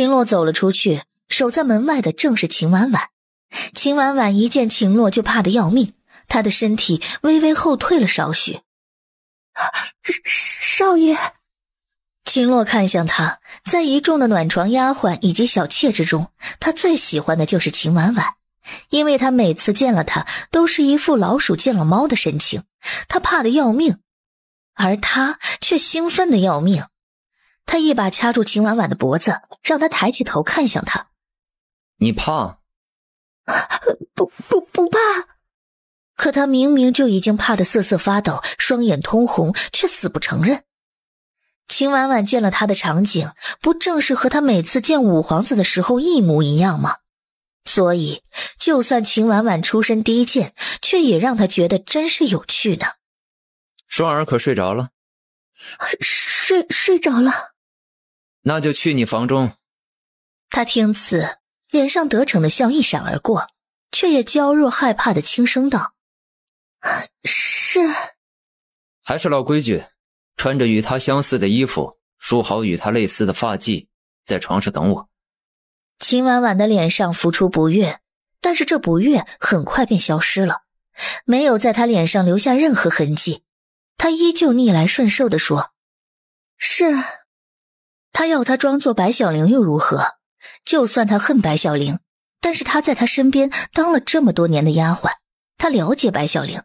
秦洛走了出去，守在门外的正是秦婉婉。秦婉婉一见秦洛就怕得要命，她的身体微微后退了少许。少爷，秦洛看向他，在一众的暖床丫鬟以及小妾之中，他最喜欢的就是秦婉婉，因为他每次见了她，都是一副老鼠见了猫的神情，他怕得要命，而他却兴奋的要命。他一把掐住秦婉婉的脖子，让她抬起头看向他：“你怕？”“不不不怕。”可他明明就已经怕得瑟瑟发抖，双眼通红，却死不承认。秦婉婉见了他的场景，不正是和他每次见五皇子的时候一模一样吗？所以，就算秦婉婉出身低贱，却也让他觉得真是有趣的。双儿可睡着了？“睡睡着了。”那就去你房中。他听此，脸上得逞的笑一闪而过，却也娇弱害怕的轻声道：“是。”还是老规矩，穿着与他相似的衣服，梳好与他类似的发髻，在床上等我。秦婉婉的脸上浮出不悦，但是这不悦很快便消失了，没有在他脸上留下任何痕迹。他依旧逆来顺受的说：“是。”他要他装作白小玲又如何？就算他恨白小玲，但是他在他身边当了这么多年的丫鬟，他了解白小玲。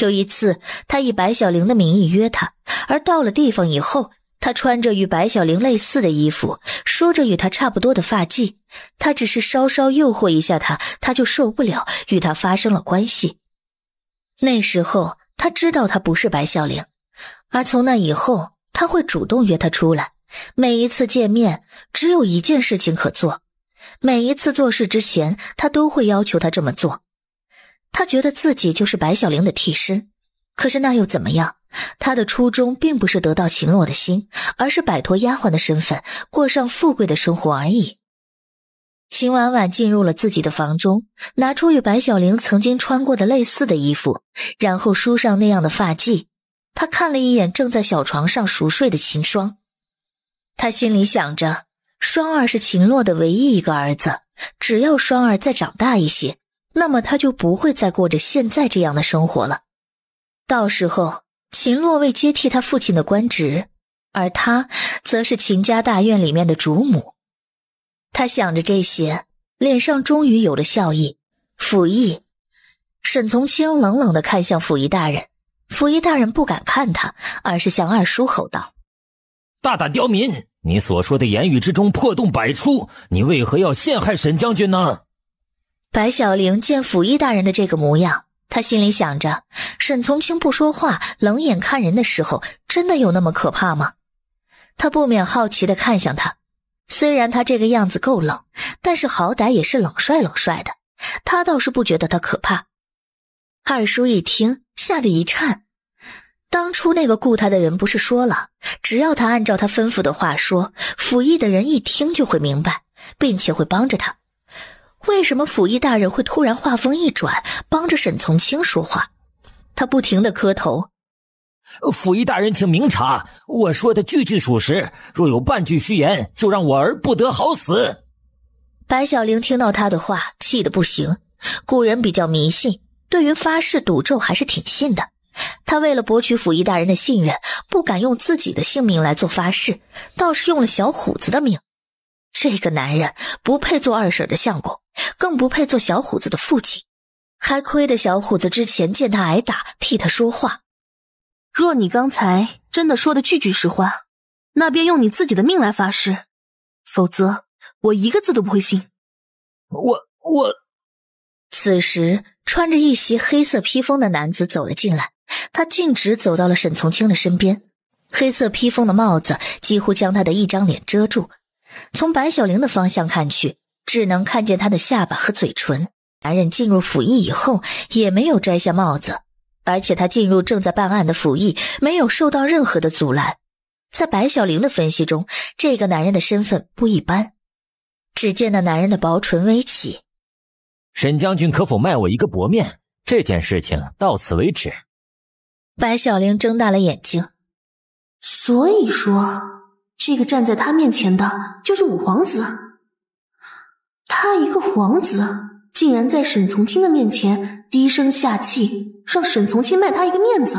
有一次，他以白小玲的名义约她，而到了地方以后，他穿着与白小玲类似的衣服，梳着与她差不多的发髻，他只是稍稍诱惑一下她，她就受不了，与他发生了关系。那时候他知道他不是白小玲，而从那以后，他会主动约她出来。每一次见面，只有一件事情可做。每一次做事之前，他都会要求他这么做。他觉得自己就是白小玲的替身，可是那又怎么样？他的初衷并不是得到秦洛的心，而是摆脱丫鬟的身份，过上富贵的生活而已。秦婉婉进入了自己的房中，拿出与白小玲曾经穿过的类似的衣服，然后梳上那样的发髻。他看了一眼正在小床上熟睡的秦霜。他心里想着，双儿是秦洛的唯一一个儿子，只要双儿再长大一些，那么他就不会再过着现在这样的生活了。到时候，秦洛为接替他父亲的官职，而他则是秦家大院里面的主母。他想着这些，脸上终于有了笑意。府役，沈从清冷冷的看向府医大人，府医大人不敢看他，而是向二叔吼道。大胆刁民！你所说的言语之中破洞百出，你为何要陷害沈将军呢？白小玲见府医大人的这个模样，她心里想着：沈从清不说话，冷眼看人的时候，真的有那么可怕吗？她不免好奇的看向他。虽然他这个样子够冷，但是好歹也是冷帅冷帅的，他倒是不觉得他可怕。二叔一听，吓得一颤。当初那个雇他的人不是说了，只要他按照他吩咐的话说，府役的人一听就会明白，并且会帮着他。为什么府役大人会突然话锋一转，帮着沈从清说话？他不停的磕头，府役大人请明察，我说的句句属实，若有半句虚言，就让我儿不得好死。白小玲听到他的话，气得不行。古人比较迷信，对于发誓赌咒还是挺信的。他为了博取府一大人的信任，不敢用自己的性命来做发誓，倒是用了小虎子的命。这个男人不配做二婶的相公，更不配做小虎子的父亲。还亏得小虎子之前见他挨打，替他说话。若你刚才真的说的句句实话，那便用你自己的命来发誓，否则我一个字都不会信。我我，此时穿着一袭黑色披风的男子走了进来。他径直走到了沈从清的身边，黑色披风的帽子几乎将他的一张脸遮住。从白小玲的方向看去，只能看见他的下巴和嘴唇。男人进入府邸以后，也没有摘下帽子，而且他进入正在办案的府邸没有受到任何的阻拦。在白小玲的分析中，这个男人的身份不一般。只见那男人的薄唇微起：“沈将军，可否卖我一个薄面？这件事情到此为止。”白小玲睁大了眼睛，所以说，这个站在他面前的就是五皇子。他一个皇子，竟然在沈从清的面前低声下气，让沈从清卖他一个面子。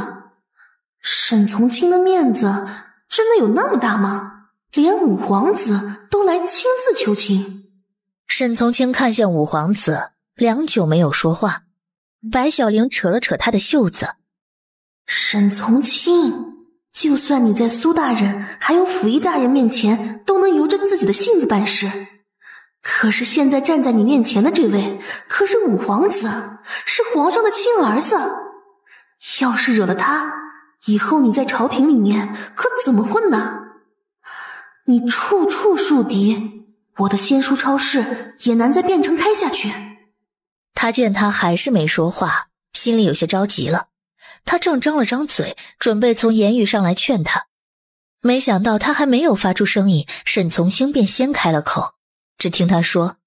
沈从清的面子真的有那么大吗？连五皇子都来亲自求情。沈从清看向五皇子，良久没有说话。白小玲扯了扯他的袖子。沈从清，就算你在苏大人还有府一大人面前都能由着自己的性子办事，可是现在站在你面前的这位可是五皇子，是皇上的亲儿子。要是惹了他，以后你在朝廷里面可怎么混呢？你处处树敌，我的仙书超市也难在汴城开下去。他见他还是没说话，心里有些着急了。他正张了张嘴，准备从言语上来劝他，没想到他还没有发出声音，沈从兴便先开了口，只听他说：“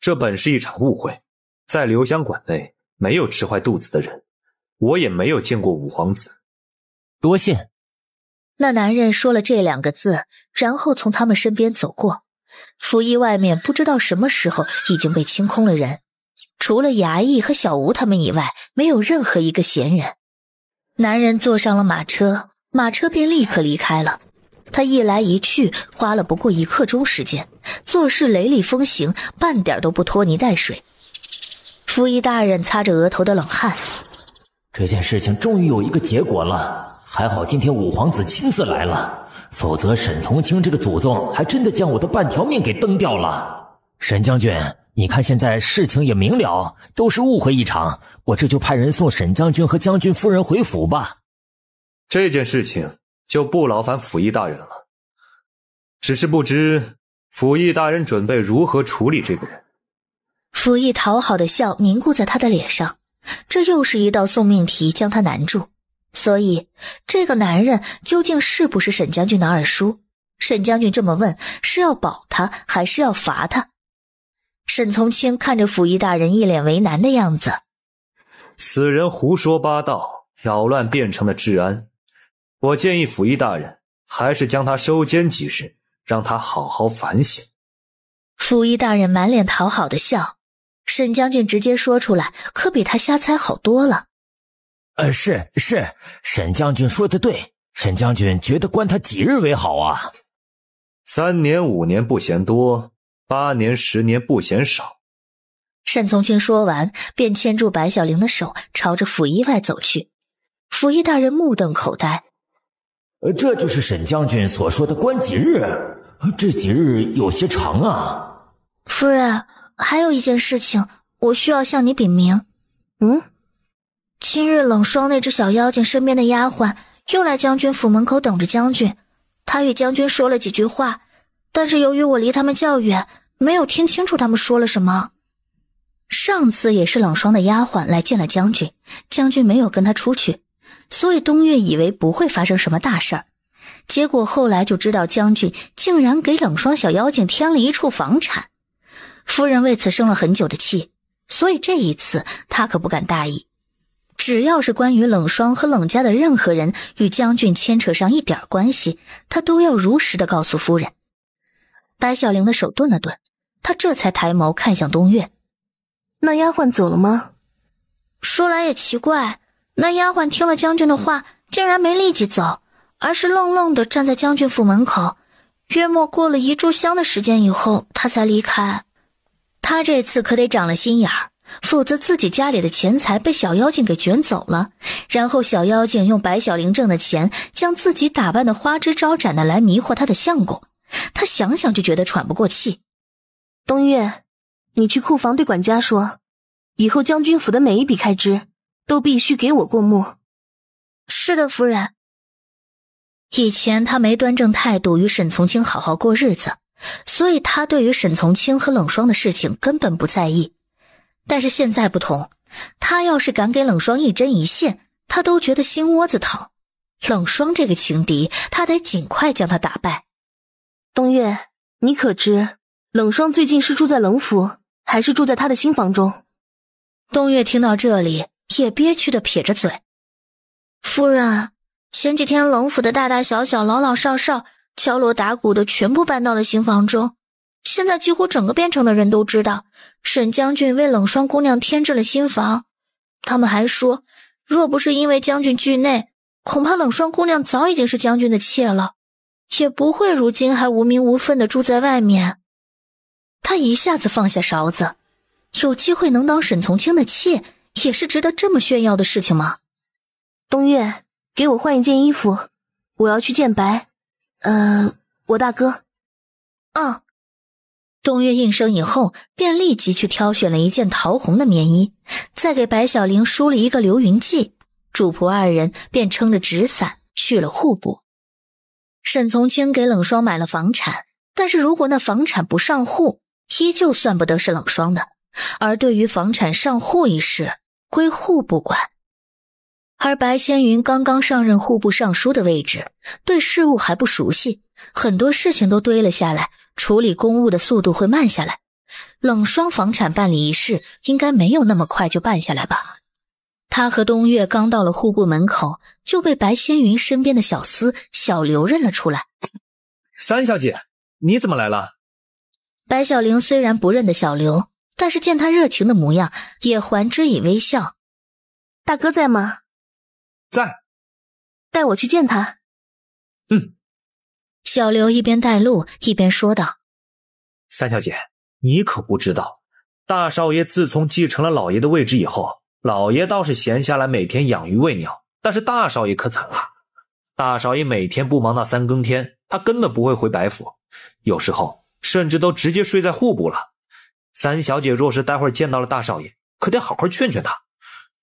这本是一场误会，在留香馆内没有吃坏肚子的人，我也没有见过五皇子。”多谢。那男人说了这两个字，然后从他们身边走过。府驿外面不知道什么时候已经被清空了人，除了衙役和小吴他们以外，没有任何一个闲人。男人坐上了马车，马车便立刻离开了。他一来一去花了不过一刻钟时间，做事雷厉风行，半点都不拖泥带水。拂衣大人擦着额头的冷汗，这件事情终于有一个结果了。还好今天五皇子亲自来了，否则沈从清这个祖宗还真的将我的半条命给蹬掉了。沈将军，你看现在事情也明了，都是误会一场。我这就派人送沈将军和将军夫人回府吧。这件事情就不劳烦府尹大人了。只是不知府尹大人准备如何处理这个人？府尹讨好的笑凝固在他的脸上，这又是一道送命题，将他难住。所以，这个男人究竟是不是沈将军的二叔？沈将军这么问，是要保他还是要罚他？沈从清看着府尹大人一脸为难的样子。此人胡说八道，扰乱汴城的治安。我建议府医大人还是将他收监几日，让他好好反省。府医大人满脸讨好的笑。沈将军直接说出来，可比他瞎猜好多了。呃，是是，沈将军说的对。沈将军觉得关他几日为好啊？三年五年不嫌多，八年十年不嫌少。沈从清说完，便牵住白小玲的手，朝着府医外走去。府医大人目瞪口呆：“呃，这就是沈将军所说的关几日？这几日有些长啊。”夫人，还有一件事情，我需要向你禀明。嗯，今日冷霜那只小妖精身边的丫鬟又来将军府门口等着将军。她与将军说了几句话，但是由于我离他们较远，没有听清楚他们说了什么。上次也是冷霜的丫鬟来见了将军，将军没有跟他出去，所以冬月以为不会发生什么大事儿，结果后来就知道将军竟然给冷霜小妖精添了一处房产，夫人为此生了很久的气，所以这一次他可不敢大意，只要是关于冷霜和冷家的任何人与将军牵扯上一点关系，他都要如实的告诉夫人。白小玲的手顿了顿，她这才抬眸看向冬月。那丫鬟走了吗？说来也奇怪，那丫鬟听了将军的话，竟然没立即走，而是愣愣地站在将军府门口。约莫过了一炷香的时间以后，她才离开。他这次可得长了心眼儿，否则自己家里的钱财被小妖精给卷走了，然后小妖精用白小玲挣的钱将自己打扮的花枝招展的来迷惑他的相公，他想想就觉得喘不过气。冬月。你去库房对管家说，以后将军府的每一笔开支都必须给我过目。是的，夫人。以前他没端正态度与沈从清好好过日子，所以他对于沈从清和冷霜的事情根本不在意。但是现在不同，他要是敢给冷霜一针一线，他都觉得心窝子疼。冷霜这个情敌，他得尽快将他打败。冬月，你可知冷霜最近是住在冷府？还是住在他的新房中。冬月听到这里，也憋屈的撇着嘴。夫人，前几天冷府的大大小小、老老少少，敲锣打鼓的全部搬到了新房中。现在几乎整个边城的人都知道，沈将军为冷霜姑娘添置了新房。他们还说，若不是因为将军惧内，恐怕冷霜姑娘早已经是将军的妾了，也不会如今还无名无份的住在外面。他一下子放下勺子，有机会能当沈从清的妾，也是值得这么炫耀的事情吗？东月，给我换一件衣服，我要去见白，呃，我大哥。嗯。东月应声以后，便立即去挑选了一件桃红的棉衣，再给白小玲梳了一个流云髻，主仆二人便撑着纸伞去了户部。沈从清给冷霜买了房产，但是如果那房产不上户，依旧算不得是冷霜的，而对于房产上户一事，归户部管。而白仙云刚刚上任户部尚书的位置，对事务还不熟悉，很多事情都堆了下来，处理公务的速度会慢下来。冷霜房产办理一事，应该没有那么快就办下来吧？他和冬月刚到了户部门口，就被白仙云身边的小厮小刘认了出来：“三小姐，你怎么来了？”白小玲虽然不认得小刘，但是见他热情的模样，也还之以微笑。大哥在吗？在，带我去见他。嗯。小刘一边带路一边说道：“三小姐，你可不知道，大少爷自从继承了老爷的位置以后，老爷倒是闲下来，每天养鱼喂鸟。但是大少爷可惨了，大少爷每天不忙到三更天，他根本不会回白府。有时候。”甚至都直接睡在户部了。三小姐若是待会儿见到了大少爷，可得好好劝劝他。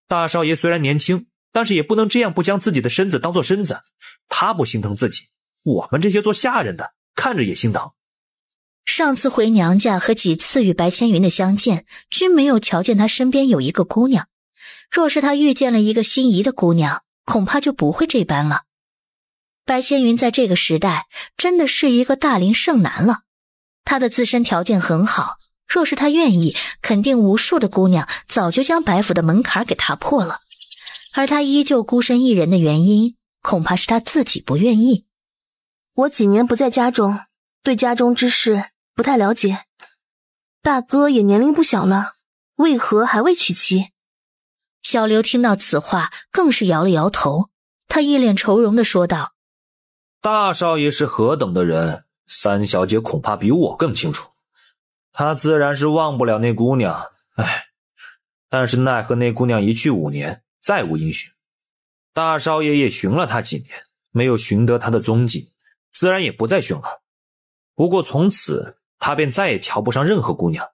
大少爷虽然年轻，但是也不能这样不将自己的身子当做身子。他不心疼自己，我们这些做下人的看着也心疼。上次回娘家和几次与白千云的相见，均没有瞧见他身边有一个姑娘。若是他遇见了一个心仪的姑娘，恐怕就不会这般了。白千云在这个时代真的是一个大龄剩男了。他的自身条件很好，若是他愿意，肯定无数的姑娘早就将白府的门槛给踏破了。而他依旧孤身一人的原因，恐怕是他自己不愿意。我几年不在家中，对家中之事不太了解。大哥也年龄不小了，为何还未娶妻？小刘听到此话，更是摇了摇头，他一脸愁容的说道：“大少爷是何等的人？”三小姐恐怕比我更清楚，她自然是忘不了那姑娘。唉，但是奈何那姑娘一去五年，再无音讯。大少爷也寻了她几年，没有寻得她的踪迹，自然也不再寻了。不过从此，他便再也瞧不上任何姑娘。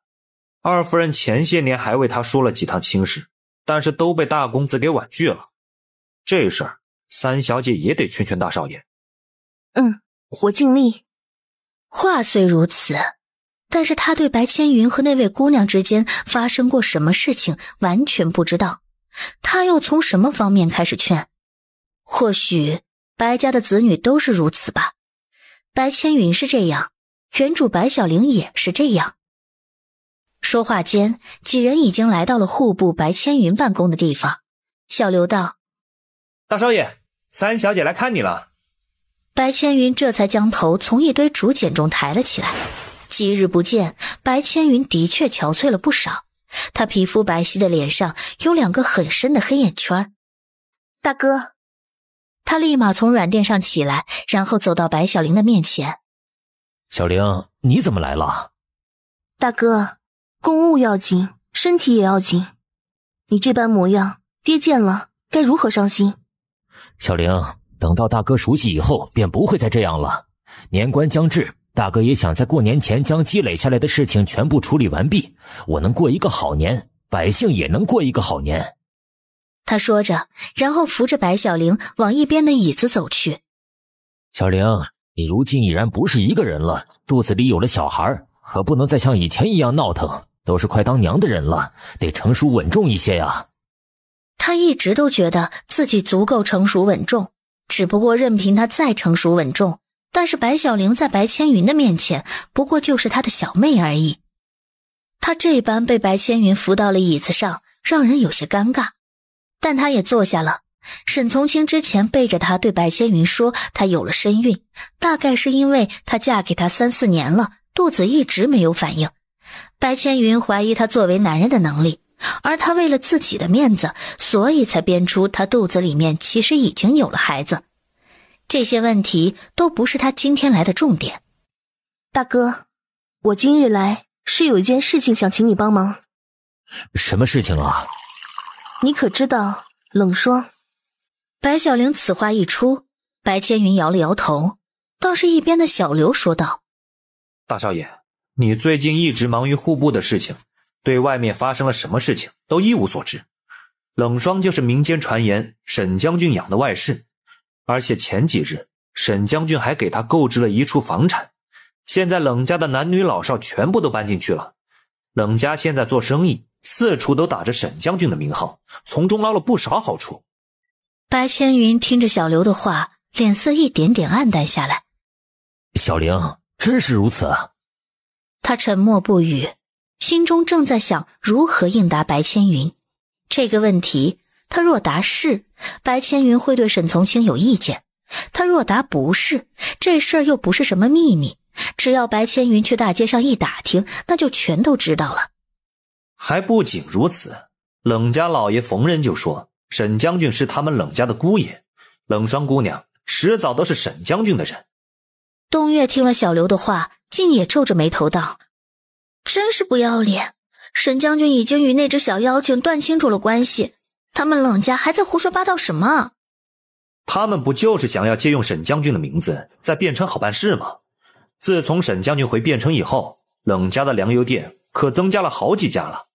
二夫人前些年还为他说了几趟亲事，但是都被大公子给婉拒了。这事儿，三小姐也得劝劝大少爷。嗯，我尽力。话虽如此，但是他对白千云和那位姑娘之间发生过什么事情完全不知道，他又从什么方面开始劝？或许白家的子女都是如此吧。白千云是这样，原主白小玲也是这样。说话间，几人已经来到了户部白千云办公的地方。小刘道：“大少爷，三小姐来看你了。”白千云这才将头从一堆竹简中抬了起来。几日不见，白千云的确憔悴了不少。他皮肤白皙的脸上有两个很深的黑眼圈。大哥，他立马从软垫上起来，然后走到白小玲的面前。小玲，你怎么来了？大哥，公务要紧，身体也要紧。你这般模样，爹见了该如何伤心？小玲。等到大哥熟悉以后，便不会再这样了。年关将至，大哥也想在过年前将积累下来的事情全部处理完毕。我能过一个好年，百姓也能过一个好年。他说着，然后扶着白小玲往一边的椅子走去。小玲，你如今已然不是一个人了，肚子里有了小孩，可不能再像以前一样闹腾。都是快当娘的人了，得成熟稳重一些呀。他一直都觉得自己足够成熟稳重。只不过任凭他再成熟稳重，但是白小玲在白千云的面前，不过就是他的小妹而已。他这般被白千云扶到了椅子上，让人有些尴尬，但他也坐下了。沈从清之前背着他对白千云说，他有了身孕，大概是因为她嫁给他三四年了，肚子一直没有反应。白千云怀疑他作为男人的能力。而他为了自己的面子，所以才编出他肚子里面其实已经有了孩子。这些问题都不是他今天来的重点。大哥，我今日来是有一件事情想请你帮忙。什么事情啊？你可知道冷霜？白小玲此话一出，白千云摇了摇头，倒是一边的小刘说道：“大少爷，你最近一直忙于户部的事情。”对外面发生了什么事情都一无所知，冷霜就是民间传言沈将军养的外室，而且前几日沈将军还给他购置了一处房产，现在冷家的男女老少全部都搬进去了，冷家现在做生意四处都打着沈将军的名号，从中捞了不少好处。白千云听着小刘的话，脸色一点点暗淡下来。小玲真是如此？他沉默不语。心中正在想如何应答白千云这个问题，他若答是，白千云会对沈从清有意见；他若答不是，这事儿又不是什么秘密，只要白千云去大街上一打听，那就全都知道了。还不仅如此，冷家老爷逢人就说沈将军是他们冷家的姑爷，冷霜姑娘迟早都是沈将军的人。冬月听了小刘的话，竟也皱着眉头道。真是不要脸！沈将军已经与那只小妖精断清楚了关系，他们冷家还在胡说八道什么？他们不就是想要借用沈将军的名字，在汴城好办事吗？自从沈将军回汴城以后，冷家的粮油店可增加了好几家了。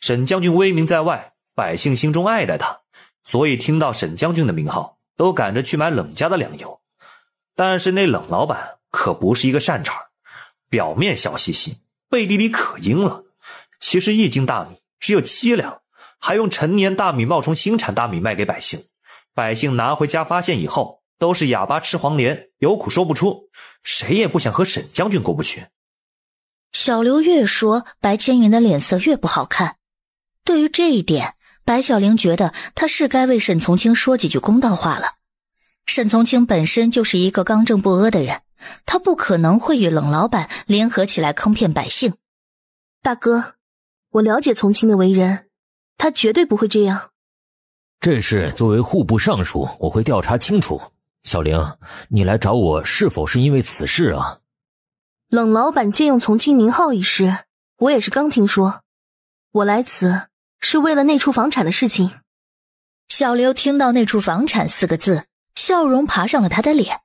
沈将军威名在外，百姓心中爱戴他，所以听到沈将军的名号，都赶着去买冷家的粮油。但是那冷老板可不是一个善茬，表面笑嘻嘻。背地里可阴了，其实一斤大米只有七两，还用陈年大米冒充新产大米卖给百姓，百姓拿回家发现以后都是哑巴吃黄连，有苦说不出，谁也不想和沈将军过不去。小刘越说，白千云的脸色越不好看。对于这一点，白小玲觉得他是该为沈从清说几句公道话了。沈从清本身就是一个刚正不阿的人，他不可能会与冷老板联合起来坑骗百姓。大哥，我了解从清的为人，他绝对不会这样。这事作为户部尚书，我会调查清楚。小玲，你来找我，是否是因为此事啊？冷老板借用从清名号一事，我也是刚听说。我来此是为了那处房产的事情。小刘听到“那处房产”四个字。笑容爬上了他的脸，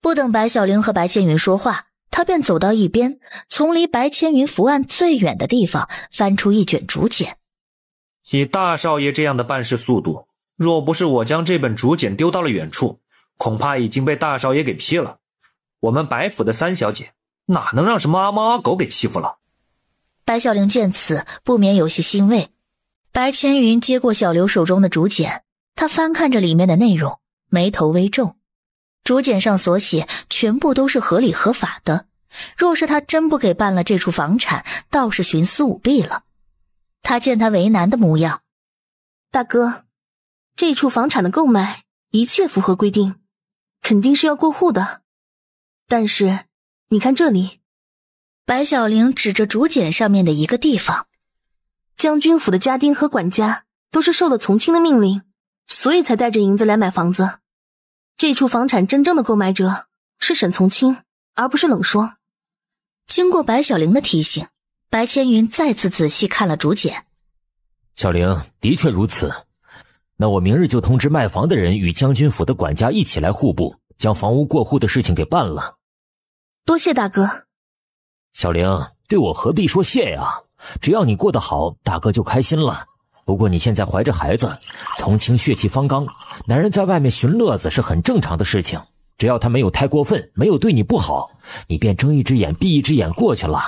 不等白小玲和白千云说话，他便走到一边，从离白千云伏案最远的地方翻出一卷竹简。以大少爷这样的办事速度，若不是我将这本竹简丢到了远处，恐怕已经被大少爷给批了。我们白府的三小姐哪能让什么阿猫阿狗给欺负了？白小玲见此不免有些欣慰。白千云接过小刘手中的竹简，他翻看着里面的内容。眉头微皱，竹简上所写全部都是合理合法的。若是他真不给办了这处房产，倒是徇私舞弊了。他见他为难的模样，大哥，这处房产的购买一切符合规定，肯定是要过户的。但是，你看这里，白小玲指着竹简上面的一个地方，将军府的家丁和管家都是受了从轻的命令，所以才带着银子来买房子。这处房产真正的购买者是沈从清，而不是冷霜。经过白小玲的提醒，白千云再次仔细看了竹简。小玲，的确如此。那我明日就通知卖房的人与将军府的管家一起来户部，将房屋过户的事情给办了。多谢大哥。小玲，对我何必说谢呀？只要你过得好，大哥就开心了。不过你现在怀着孩子，从轻血气方刚，男人在外面寻乐子是很正常的事情。只要他没有太过分，没有对你不好，你便睁一只眼闭一只眼过去了。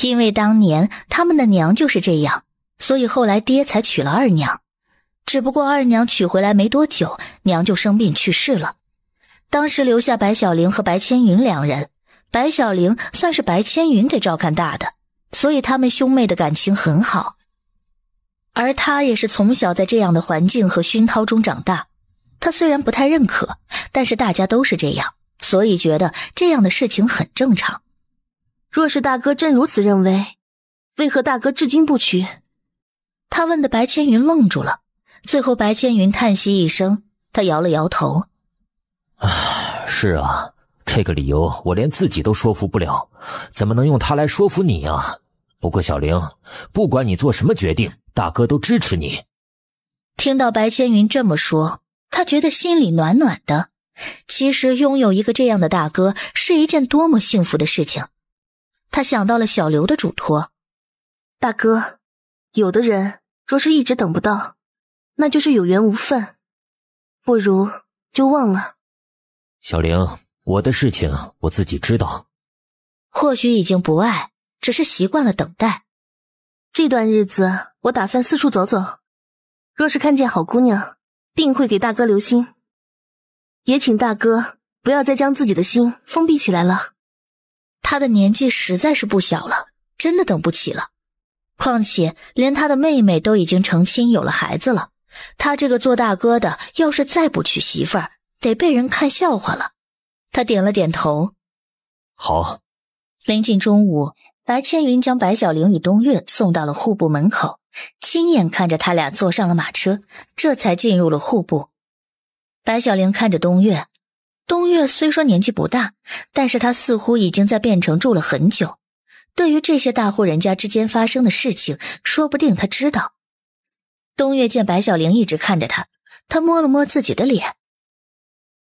因为当年他们的娘就是这样，所以后来爹才娶了二娘。只不过二娘娶回来没多久，娘就生病去世了。当时留下白小玲和白千云两人，白小玲算是白千云给照看大的，所以他们兄妹的感情很好。而他也是从小在这样的环境和熏陶中长大。他虽然不太认可，但是大家都是这样，所以觉得这样的事情很正常。若是大哥真如此认为，为何大哥至今不娶？他问的白千云愣住了。最后，白千云叹息一声，他摇了摇头：“唉，是啊，这个理由我连自己都说服不了，怎么能用他来说服你啊？”不过，小玲，不管你做什么决定。大哥都支持你。听到白千云这么说，他觉得心里暖暖的。其实拥有一个这样的大哥是一件多么幸福的事情。他想到了小刘的嘱托。大哥，有的人若是一直等不到，那就是有缘无分，不如就忘了。小玲，我的事情我自己知道。或许已经不爱，只是习惯了等待。这段日子，我打算四处走走。若是看见好姑娘，定会给大哥留心。也请大哥不要再将自己的心封闭起来了。他的年纪实在是不小了，真的等不起了。况且连他的妹妹都已经成亲，有了孩子了。他这个做大哥的，要是再不娶媳妇儿，得被人看笑话了。他点了点头，好。临近中午。白千云将白小玲与冬月送到了户部门口，亲眼看着他俩坐上了马车，这才进入了户部。白小玲看着冬月，冬月虽说年纪不大，但是他似乎已经在汴城住了很久，对于这些大户人家之间发生的事情，说不定他知道。冬月见白小玲一直看着他，他摸了摸自己的脸：“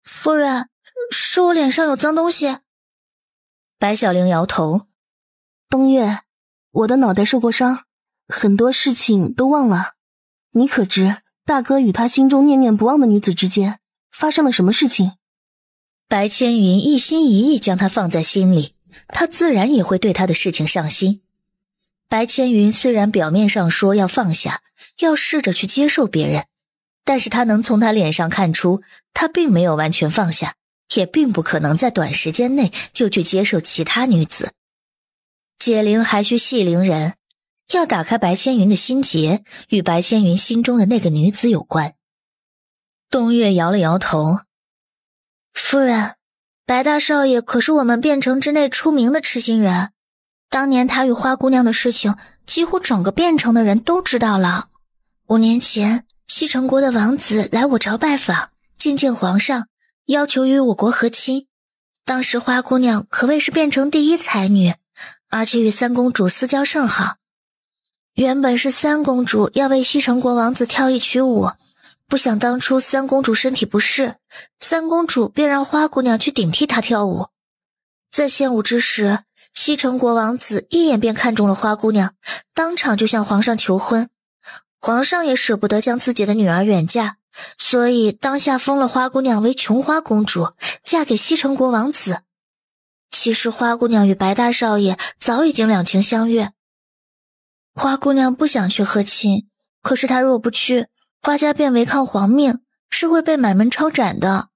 夫人，是我脸上有脏东西。”白小玲摇头。冬月，我的脑袋受过伤，很多事情都忘了。你可知大哥与他心中念念不忘的女子之间发生了什么事情？白千云一心一意将他放在心里，他自然也会对他的事情上心。白千云虽然表面上说要放下，要试着去接受别人，但是他能从他脸上看出，他并没有完全放下，也并不可能在短时间内就去接受其他女子。解铃还需系铃人，要打开白千云的心结，与白千云心中的那个女子有关。冬月摇了摇头：“夫人，白大少爷可是我们汴城之内出名的痴心人。当年他与花姑娘的事情，几乎整个汴城的人都知道了。五年前，西城国的王子来我朝拜访，觐见皇上，要求与我国和亲。当时花姑娘可谓是汴城第一才女。”而且与三公主私交甚好。原本是三公主要为西城国王子跳一曲舞，不想当初三公主身体不适，三公主便让花姑娘去顶替她跳舞。在献舞之时，西城国王子一眼便看中了花姑娘，当场就向皇上求婚。皇上也舍不得将自己的女儿远嫁，所以当下封了花姑娘为琼花公主，嫁给西城国王子。其实花姑娘与白大少爷早已经两情相悦。花姑娘不想去和亲，可是她若不去，花家便违抗皇命，是会被满门抄斩的。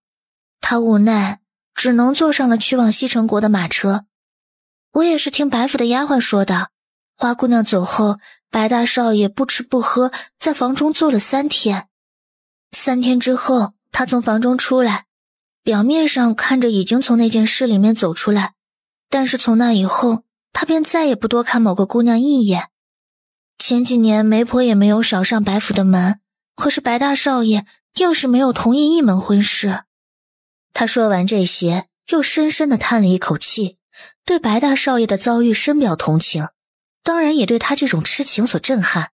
她无奈，只能坐上了去往西城国的马车。我也是听白府的丫鬟说的。花姑娘走后，白大少爷不吃不喝，在房中坐了三天。三天之后，他从房中出来。表面上看着已经从那件事里面走出来，但是从那以后，他便再也不多看某个姑娘一眼。前几年媒婆也没有少上白府的门，可是白大少爷硬是没有同意一门婚事。他说完这些，又深深的叹了一口气，对白大少爷的遭遇深表同情，当然也对他这种痴情所震撼。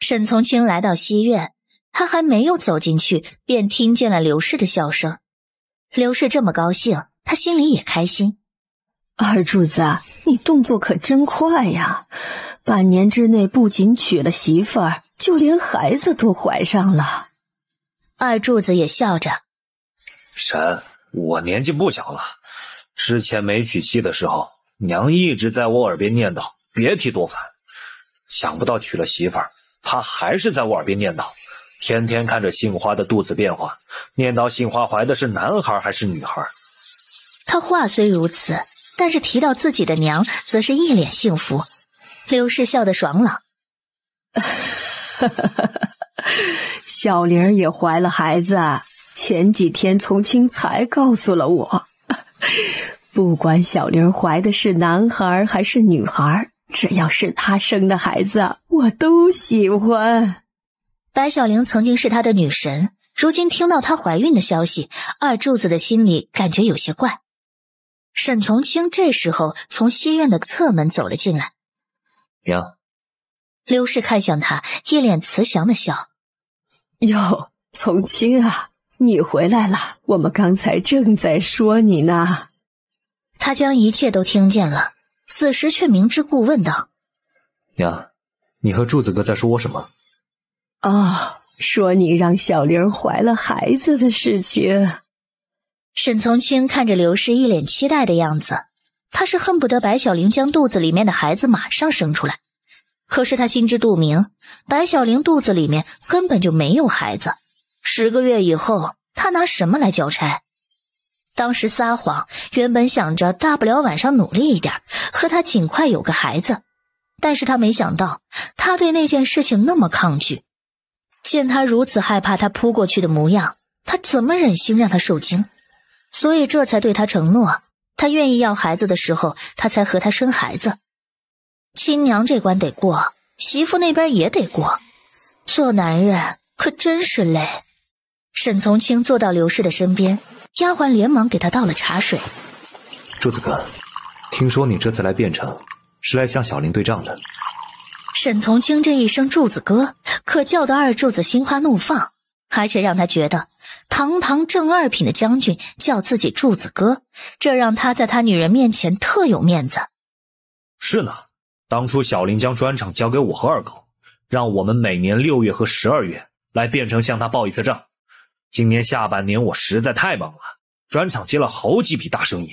沈从清来到西院。他还没有走进去，便听见了刘氏的笑声。刘氏这么高兴，他心里也开心。二柱子，你动作可真快呀！半年之内，不仅娶了媳妇儿，就连孩子都怀上了。二柱子也笑着：“婶，我年纪不小了，之前没娶妻的时候，娘一直在我耳边念叨，别提多烦。想不到娶了媳妇儿，她还是在我耳边念叨。”天天看着杏花的肚子变化，念叨杏花怀的是男孩还是女孩。他话虽如此，但是提到自己的娘，则是一脸幸福。刘氏笑得爽朗，小玲也怀了孩子，前几天从青才告诉了我。不管小玲怀的是男孩还是女孩，只要是她生的孩子，我都喜欢。白小玲曾经是他的女神，如今听到她怀孕的消息，二柱子的心里感觉有些怪。沈从清这时候从西院的侧门走了进来。娘，刘氏看向他，一脸慈祥的笑。哟，从清啊，你回来了，我们刚才正在说你呢。他将一切都听见了，此时却明知故问道：“娘，你和柱子哥在说我什么？”哦，说你让小玲怀了孩子的事情。沈从清看着刘氏一脸期待的样子，他是恨不得白小玲将肚子里面的孩子马上生出来。可是他心知肚明，白小玲肚子里面根本就没有孩子。十个月以后，他拿什么来交差？当时撒谎，原本想着大不了晚上努力一点，和他尽快有个孩子。但是他没想到，他对那件事情那么抗拒。见他如此害怕，他扑过去的模样，他怎么忍心让他受惊？所以这才对他承诺，他愿意要孩子的时候，他才和他生孩子。亲娘这关得过，媳妇那边也得过。做男人可真是累。沈从清坐到刘氏的身边，丫鬟连忙给他倒了茶水。柱子哥，听说你这次来汴城，是来向小玲对账的。沈从清这一声柱子哥。可叫得二柱子心花怒放，而且让他觉得堂堂正二品的将军叫自己柱子哥，这让他在他女人面前特有面子。是呢，当初小林将砖厂交给我和二狗，让我们每年六月和十二月来变成向他报一次账。今年下半年我实在太忙了，砖厂接了好几笔大生意，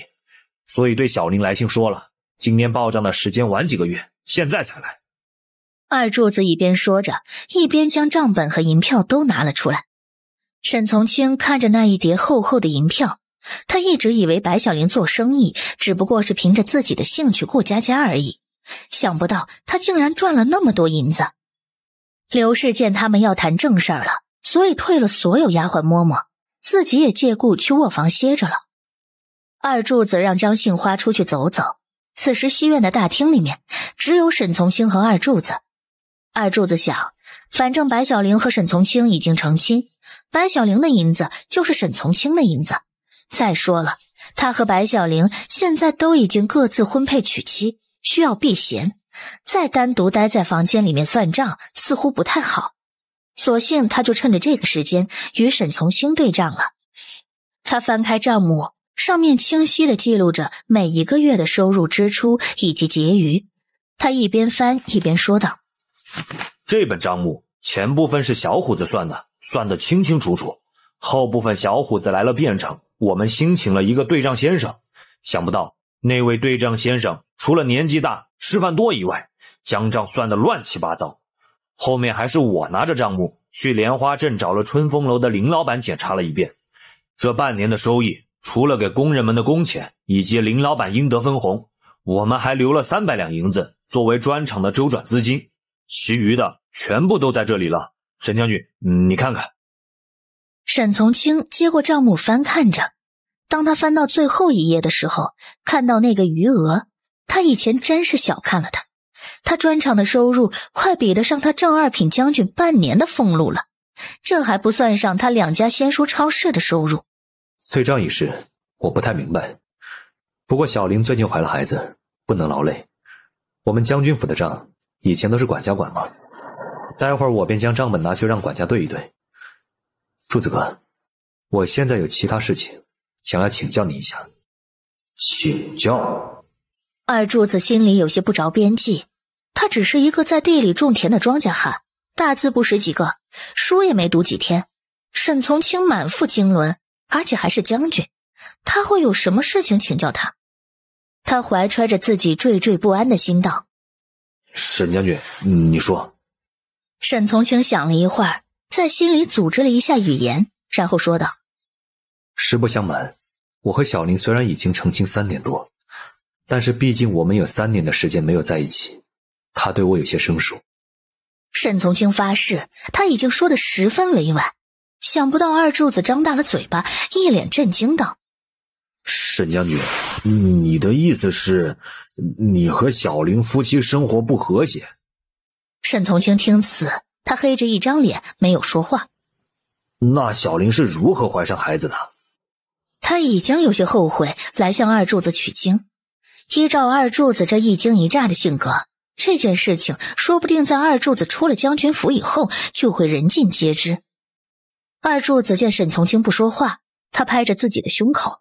所以对小林来信说了，今年报账的时间晚几个月，现在才来。二柱子一边说着，一边将账本和银票都拿了出来。沈从清看着那一叠厚厚的银票，他一直以为白小玲做生意只不过是凭着自己的兴趣过家家而已，想不到他竟然赚了那么多银子。刘氏见他们要谈正事儿了，所以退了所有丫鬟嬷嬷，自己也借故去卧房歇着了。二柱子让张杏花出去走走。此时西院的大厅里面只有沈从清和二柱子。二柱子想，反正白小玲和沈从清已经成亲，白小玲的银子就是沈从清的银子。再说了，他和白小玲现在都已经各自婚配娶妻，需要避嫌，再单独待在房间里面算账似乎不太好。索性，他就趁着这个时间与沈从清对账了。他翻开账目，上面清晰的记录着每一个月的收入、支出以及结余。他一边翻一边说道。这本账目前部分是小虎子算的，算得清清楚楚。后部分小虎子来了汴城，我们新请了一个对账先生。想不到那位对账先生除了年纪大、吃饭多以外，将账算得乱七八糟。后面还是我拿着账目去莲花镇找了春风楼的林老板检查了一遍。这半年的收益，除了给工人们的工钱以及林老板应得分红，我们还留了三百两银子作为砖厂的周转资金。其余的全部都在这里了，沈将军，你看看。沈从清接过账目，翻看着。当他翻到最后一页的时候，看到那个余额，他以前真是小看了他。他专场的收入快比得上他正二品将军半年的俸禄了，这还不算上他两家仙书超市的收入。退账一事，我不太明白。不过小玲最近怀了孩子，不能劳累。我们将军府的账。以前都是管家管吗？待会儿我便将账本拿去让管家对一对。柱子哥，我现在有其他事情，想要请教你一下。请教？二柱子心里有些不着边际。他只是一个在地里种田的庄稼汉，大字不识几个，书也没读几天。沈从清满腹经纶，而且还是将军，他会有什么事情请教他？他怀揣着自己惴惴不安的心道。沈将军，你说。沈从清想了一会儿，在心里组织了一下语言，然后说道：“实不相瞒，我和小林虽然已经成亲三年多，但是毕竟我们有三年的时间没有在一起，他对我有些生疏。”沈从清发誓，他已经说的十分委婉，想不到二柱子张大了嘴巴，一脸震惊道：“沈将军，你的意思是？”你和小玲夫妻生活不和谐。沈从清听此，他黑着一张脸，没有说话。那小玲是如何怀上孩子的？他已经有些后悔来向二柱子取经。依照二柱子这一惊一乍的性格，这件事情说不定在二柱子出了将军府以后就会人尽皆知。二柱子见沈从清不说话，他拍着自己的胸口：“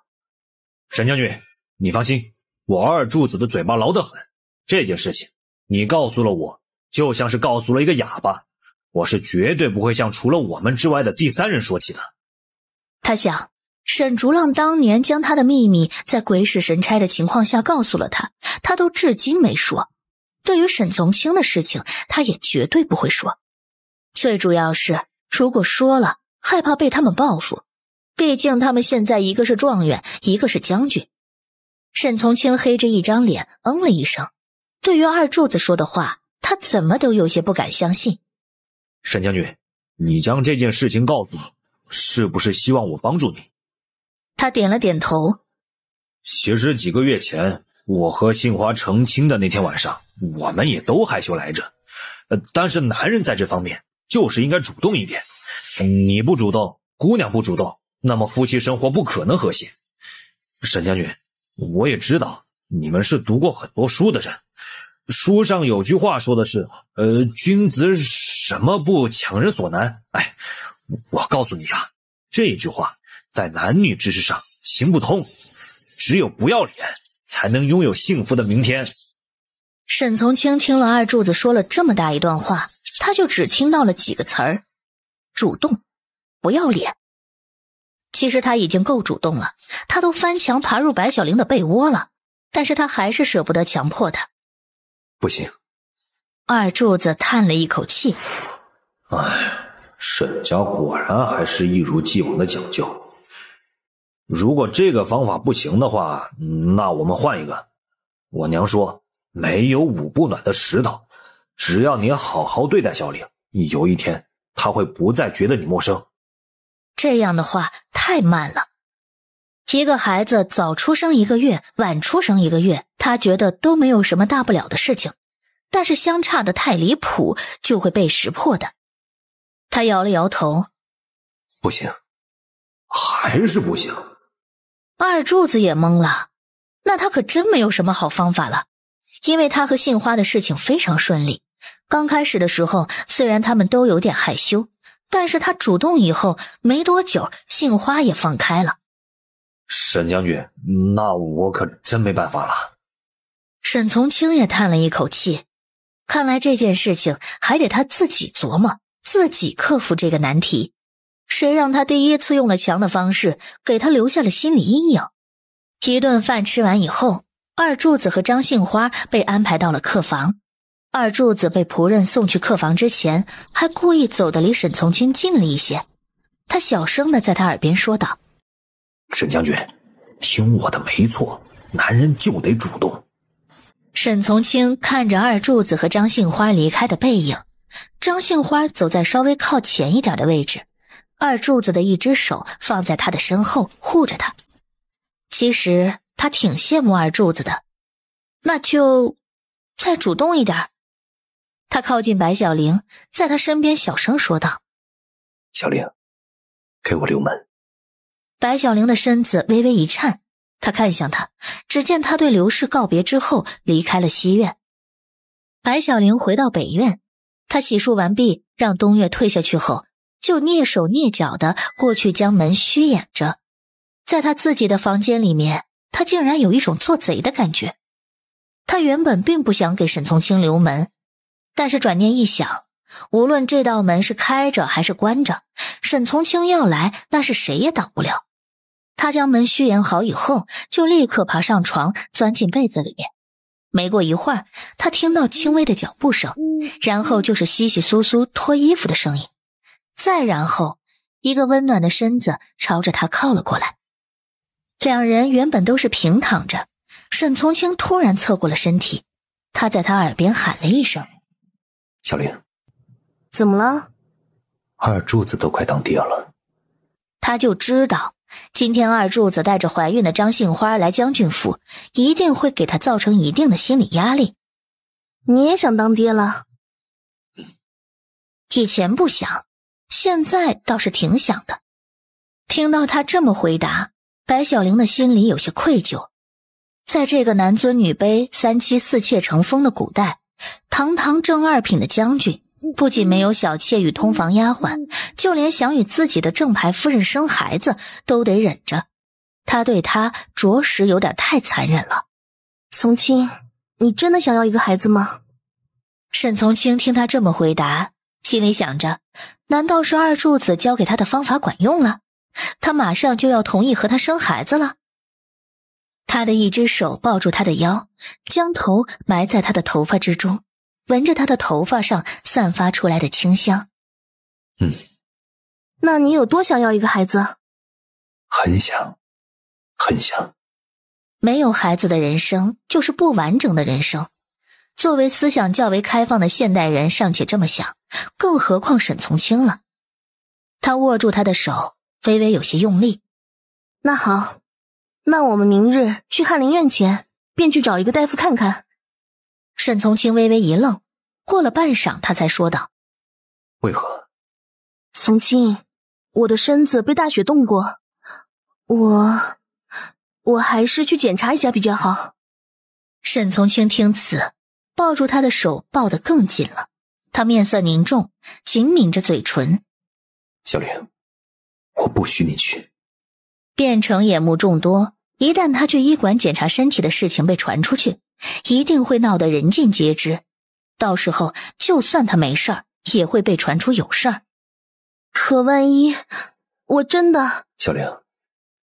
沈将军，你放心。”我二柱子的嘴巴牢得很，这件事情你告诉了我，就像是告诉了一个哑巴，我是绝对不会向除了我们之外的第三人说起的。他想，沈竹浪当年将他的秘密在鬼使神差的情况下告诉了他，他都至今没说。对于沈从清的事情，他也绝对不会说。最主要是，如果说了，害怕被他们报复，毕竟他们现在一个是状元，一个是将军。沈从清黑着一张脸，嗯了一声。对于二柱子说的话，他怎么都有些不敢相信。沈将军，你将这件事情告诉我，是不是希望我帮助你？他点了点头。其实几个月前，我和杏花成亲的那天晚上，我们也都害羞来着。呃，但是男人在这方面就是应该主动一点。你不主动，姑娘不主动，那么夫妻生活不可能和谐。沈将军。我也知道你们是读过很多书的人，书上有句话说的是，呃，君子什么不强人所难？哎，我告诉你啊，这句话在男女之事上行不通，只有不要脸才能拥有幸福的明天。沈从清听了二柱子说了这么大一段话，他就只听到了几个词儿：主动、不要脸。其实他已经够主动了，他都翻墙爬入白小玲的被窝了，但是他还是舍不得强迫她。不行，二柱子叹了一口气，哎，沈家果然还是一如既往的讲究。如果这个方法不行的话，那我们换一个。我娘说，没有捂不暖的石头，只要你好好对待小玲，有一天她会不再觉得你陌生。这样的话太慢了，一个孩子早出生一个月，晚出生一个月，他觉得都没有什么大不了的事情，但是相差的太离谱就会被识破的。他摇了摇头，不行，还是不行。二柱子也懵了，那他可真没有什么好方法了，因为他和杏花的事情非常顺利。刚开始的时候，虽然他们都有点害羞。但是他主动以后没多久，杏花也放开了。沈将军，那我可真没办法了。沈从清也叹了一口气，看来这件事情还得他自己琢磨，自己克服这个难题。谁让他第一次用了强的方式，给他留下了心理阴影。一顿饭吃完以后，二柱子和张杏花被安排到了客房。二柱子被仆人送去客房之前，还故意走得离沈从清近了一些。他小声的在他耳边说道：“沈将军，听我的没错，男人就得主动。”沈从清看着二柱子和张杏花离开的背影，张杏花走在稍微靠前一点的位置，二柱子的一只手放在他的身后护着他。其实他挺羡慕二柱子的，那就再主动一点。他靠近白小玲，在他身边小声说道：“小玲，给我留门。”白小玲的身子微微一颤，她看向他，只见他对刘氏告别之后离开了西院。白小玲回到北院，她洗漱完毕，让东月退下去后，就蹑手蹑脚的过去将门虚掩着。在他自己的房间里面，他竟然有一种做贼的感觉。他原本并不想给沈从清留门。但是转念一想，无论这道门是开着还是关着，沈从清要来那是谁也挡不了。他将门虚掩好以后，就立刻爬上床，钻进被子里面。没过一会儿，他听到轻微的脚步声，然后就是窸窸窣窣脱衣服的声音，再然后，一个温暖的身子朝着他靠了过来。两人原本都是平躺着，沈从清突然侧过了身体，他在他耳边喊了一声。小玲，怎么了？二柱子都快当爹了。他就知道，今天二柱子带着怀孕的张杏花来将军府，一定会给他造成一定的心理压力。你也想当爹了？以前不想，现在倒是挺想的。听到他这么回答，白小玲的心里有些愧疚。在这个男尊女卑、三妻四妾成风的古代。堂堂正二品的将军，不仅没有小妾与通房丫鬟，就连想与自己的正牌夫人生孩子，都得忍着。他对他着实有点太残忍了。从清，你真的想要一个孩子吗？沈从清听他这么回答，心里想着，难道是二柱子教给他的方法管用了？他马上就要同意和他生孩子了。他的一只手抱住他的腰，将头埋在他的头发之中，闻着他的头发上散发出来的清香。嗯，那你有多想要一个孩子？很想，很想。没有孩子的人生就是不完整的人生。作为思想较为开放的现代人，尚且这么想，更何况沈从清了。他握住他的手，微微有些用力。那好。那我们明日去翰林院前，便去找一个大夫看看。沈从清微微一愣，过了半晌，他才说道：“为何？”从清，我的身子被大雪冻过，我，我还是去检查一下比较好。沈从清听此，抱住他的手抱得更紧了，他面色凝重，紧抿着嘴唇：“小莲，我不许你去。”汴城眼目众多。一旦他去医馆检查身体的事情被传出去，一定会闹得人尽皆知。到时候，就算他没事儿，也会被传出有事儿。可万一我真的小玲，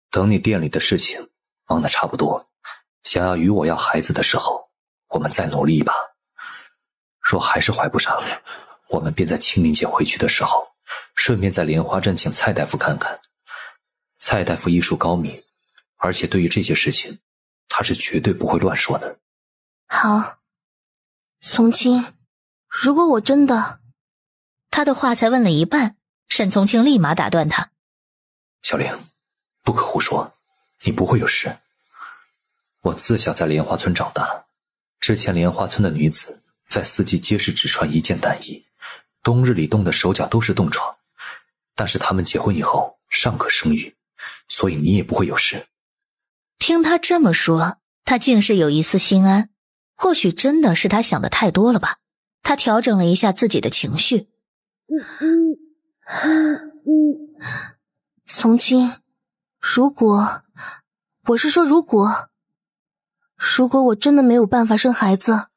等你店里的事情忙的差不多，想要与我要孩子的时候，我们再努力一把。若还是怀不上，我们便在清明节回去的时候，顺便在莲花镇请蔡大夫看看。蔡大夫医术高明。而且对于这些事情，他是绝对不会乱说的。好，从今，如果我真的……他的话才问了一半，沈从清立马打断他：“小玲，不可胡说，你不会有事。我自小在莲花村长大，之前莲花村的女子在四季皆是只穿一件单衣，冬日里冻得手脚都是冻疮，但是他们结婚以后尚可生育，所以你也不会有事。”听他这么说，他竟是有一丝心安。或许真的是他想的太多了吧。他调整了一下自己的情绪。嗯嗯嗯嗯，从今如果我是说如果，如果我真的没有办法生孩子，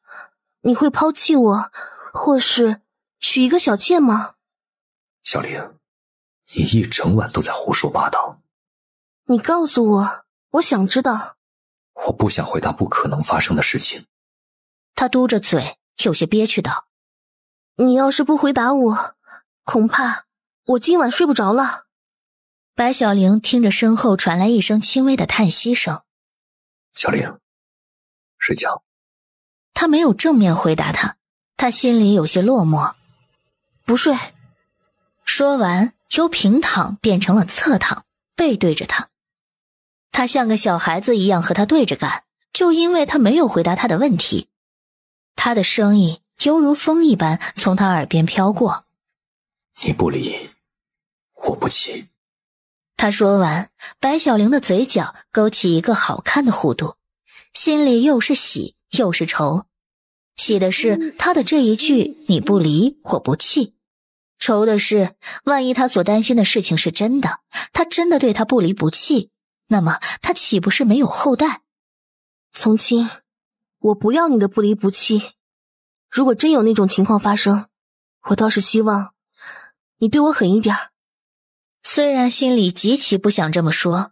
你会抛弃我，或是娶一个小妾吗？小玲，你一整晚都在胡说八道。你告诉我。我想知道，我不想回答不可能发生的事情。他嘟着嘴，有些憋屈道：“你要是不回答我，恐怕我今晚睡不着了。”白小玲听着身后传来一声轻微的叹息声，“小玲，睡觉。”他没有正面回答他，他心里有些落寞，不睡。说完，由平躺变成了侧躺，背对着他。他像个小孩子一样和他对着干，就因为他没有回答他的问题。他的声音犹如风一般从他耳边飘过：“你不离，我不弃。”他说完，白小玲的嘴角勾起一个好看的弧度，心里又是喜又是愁。喜的是他的这一句“你不离，我不弃”；愁的是万一他所担心的事情是真的，他真的对他不离不弃。那么他岂不是没有后代？从今我不要你的不离不弃。如果真有那种情况发生，我倒是希望你对我狠一点儿。虽然心里极其不想这么说，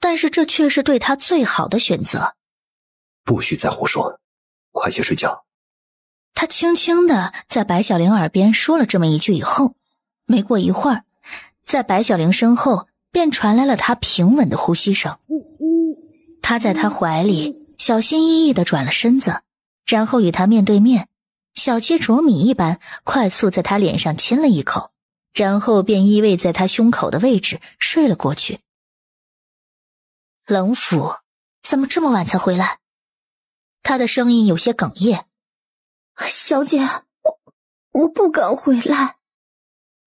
但是这却是对他最好的选择。不许再胡说，快些睡觉。他轻轻的在白小玲耳边说了这么一句以后，没过一会儿，在白小玲身后。便传来了他平稳的呼吸声。他在他怀里小心翼翼的转了身子，然后与他面对面，小鸡啄米一般快速在他脸上亲了一口，然后便依偎在他胸口的位置睡了过去。冷府怎么这么晚才回来？他的声音有些哽咽。小姐，我我不敢回来。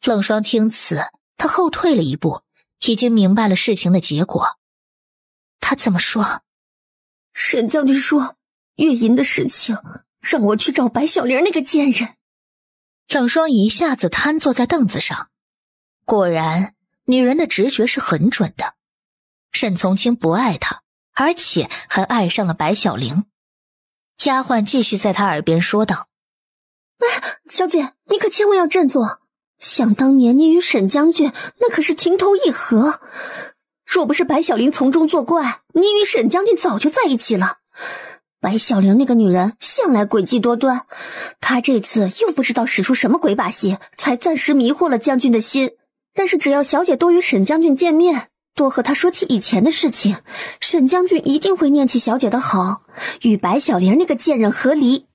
冷霜听此，他后退了一步。已经明白了事情的结果，他怎么说？沈将军说月银的事情让我去找白小玲那个贱人。冷霜一下子瘫坐在凳子上，果然，女人的直觉是很准的。沈从清不爱她，而且还爱上了白小玲。丫鬟继续在他耳边说道：“哎，小姐，你可千万要振作。”想当年，你与沈将军那可是情投意合。若不是白小玲从中作怪，你与沈将军早就在一起了。白小玲那个女人向来诡计多端，她这次又不知道使出什么鬼把戏，才暂时迷惑了将军的心。但是只要小姐多与沈将军见面，多和他说起以前的事情，沈将军一定会念起小姐的好，与白小玲那个贱人和离。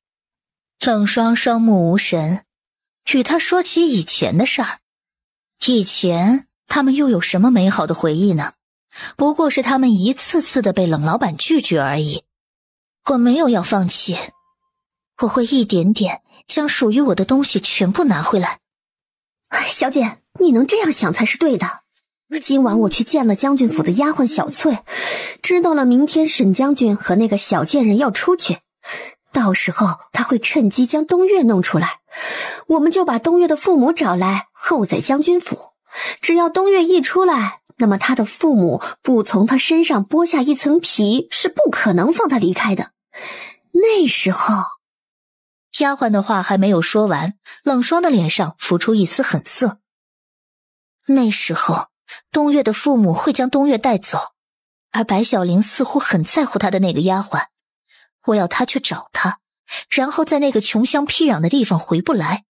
冷霜双目无神。与他说起以前的事儿，以前他们又有什么美好的回忆呢？不过是他们一次次的被冷老板拒绝而已。我没有要放弃，我会一点点将属于我的东西全部拿回来。小姐，你能这样想才是对的。今晚我去见了将军府的丫鬟小翠，知道了明天沈将军和那个小贱人要出去。到时候他会趁机将东月弄出来，我们就把东月的父母找来候在将军府。只要东月一出来，那么他的父母不从他身上剥下一层皮是不可能放他离开的。那时候，丫鬟的话还没有说完，冷霜的脸上浮出一丝狠色。那时候，东岳的父母会将东岳带走，而白小玲似乎很在乎他的那个丫鬟。我要他去找他，然后在那个穷乡僻壤的地方回不来。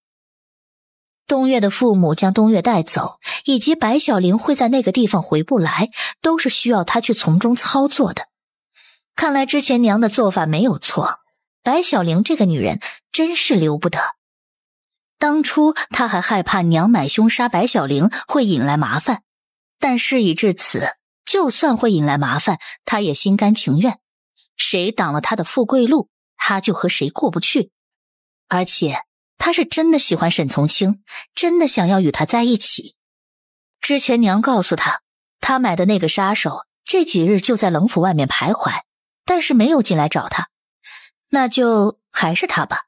东岳的父母将东岳带走，以及白小玲会在那个地方回不来，都是需要他去从中操作的。看来之前娘的做法没有错，白小玲这个女人真是留不得。当初他还害怕娘买凶杀白小玲会引来麻烦，但事已至此，就算会引来麻烦，他也心甘情愿。谁挡了他的富贵路，他就和谁过不去。而且他是真的喜欢沈从清，真的想要与他在一起。之前娘告诉他，他买的那个杀手这几日就在冷府外面徘徊，但是没有进来找他。那就还是他吧，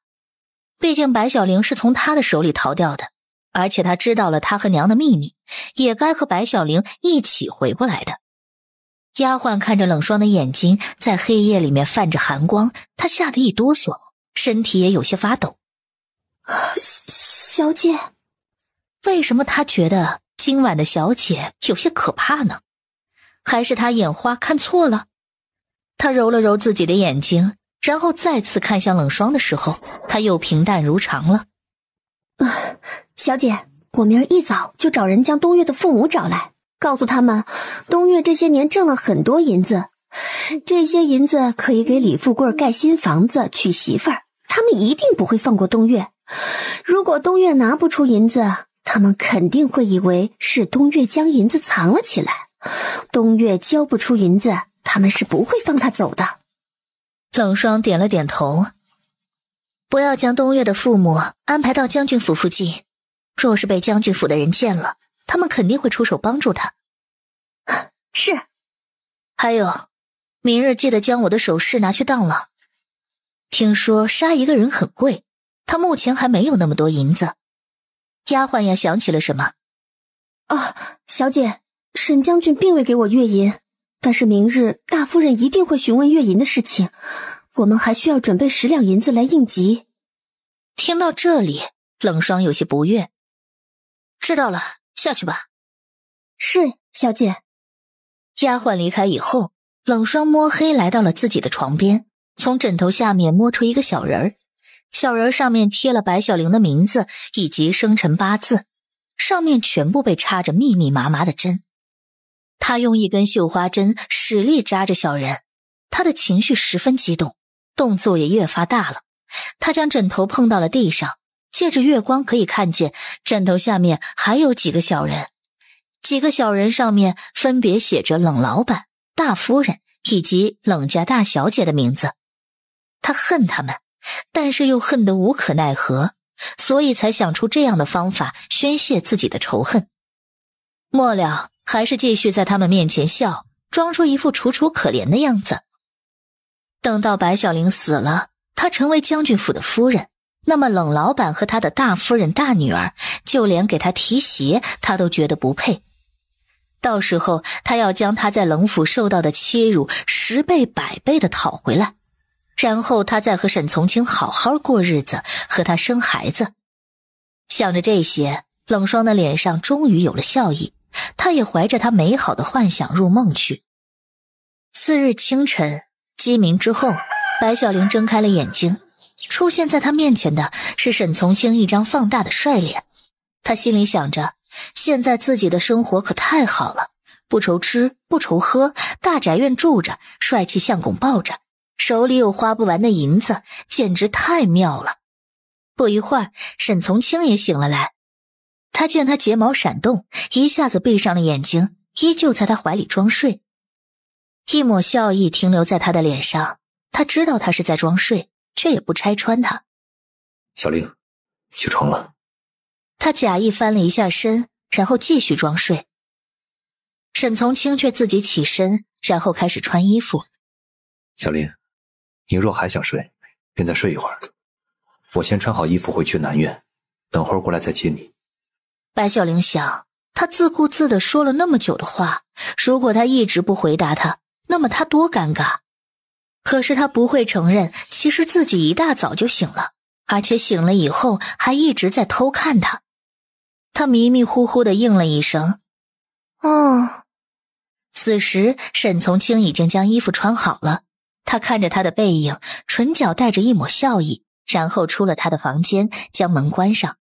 毕竟白小玲是从他的手里逃掉的，而且他知道了他和娘的秘密，也该和白小玲一起回不来的。丫鬟看着冷霜的眼睛，在黑夜里面泛着寒光，她吓得一哆嗦，身体也有些发抖。小姐，为什么她觉得今晚的小姐有些可怕呢？还是她眼花看错了？她揉了揉自己的眼睛，然后再次看向冷霜的时候，她又平淡如常了。啊，小姐，我明儿一早就找人将东月的父母找来。告诉他们，东岳这些年挣了很多银子，这些银子可以给李富贵盖新房子、娶媳妇儿。他们一定不会放过东岳。如果东岳拿不出银子，他们肯定会以为是东岳将银子藏了起来。东岳交不出银子，他们是不会放他走的。冷霜点了点头。不要将东岳的父母安排到将军府附近，若是被将军府的人见了。他们肯定会出手帮助他。是，还有，明日记得将我的首饰拿去当了。听说杀一个人很贵，他目前还没有那么多银子。丫鬟呀，想起了什么？哦，小姐，沈将军并未给我月银，但是明日大夫人一定会询问月银的事情，我们还需要准备十两银子来应急。听到这里，冷霜有些不悦。知道了。下去吧，是小姐。丫鬟离开以后，冷霜摸黑来到了自己的床边，从枕头下面摸出一个小人儿。小人儿上面贴了白小玲的名字以及生辰八字，上面全部被插着密密麻麻的针。她用一根绣花针使力扎着小人，她的情绪十分激动，动作也越发大了。她将枕头碰到了地上。借着月光，可以看见枕头下面还有几个小人，几个小人上面分别写着冷老板、大夫人以及冷家大小姐的名字。他恨他们，但是又恨得无可奈何，所以才想出这样的方法宣泄自己的仇恨。末了，还是继续在他们面前笑，装出一副楚楚可怜的样子。等到白小玲死了，他成为将军府的夫人。那么冷，老板和他的大夫人大女儿，就连给他提鞋，他都觉得不配。到时候，他要将他在冷府受到的欺辱十倍百倍的讨回来，然后他再和沈从清好好过日子，和他生孩子。想着这些，冷霜的脸上终于有了笑意。他也怀着他美好的幻想入梦去。次日清晨，鸡鸣之后，白小玲睁开了眼睛。出现在他面前的是沈从清一张放大的帅脸，他心里想着，现在自己的生活可太好了，不愁吃不愁喝，大宅院住着，帅气相公抱着，手里有花不完的银子，简直太妙了。不一会儿，沈从清也醒了来，他见他睫毛闪动，一下子闭上了眼睛，依旧在他怀里装睡，一抹笑意停留在他的脸上，他知道他是在装睡。却也不拆穿他。小玲，起床了。他假意翻了一下身，然后继续装睡。沈从清却自己起身，然后开始穿衣服。小玲，你若还想睡，便再睡一会儿。我先穿好衣服回去南院，等会儿过来再接你。白小玲想，他自顾自的说了那么久的话，如果他一直不回答他，那么他多尴尬。可是他不会承认，其实自己一大早就醒了，而且醒了以后还一直在偷看他。他迷迷糊糊的应了一声：“哦。”此时沈从清已经将衣服穿好了，他看着他的背影，唇角带着一抹笑意，然后出了他的房间，将门关上。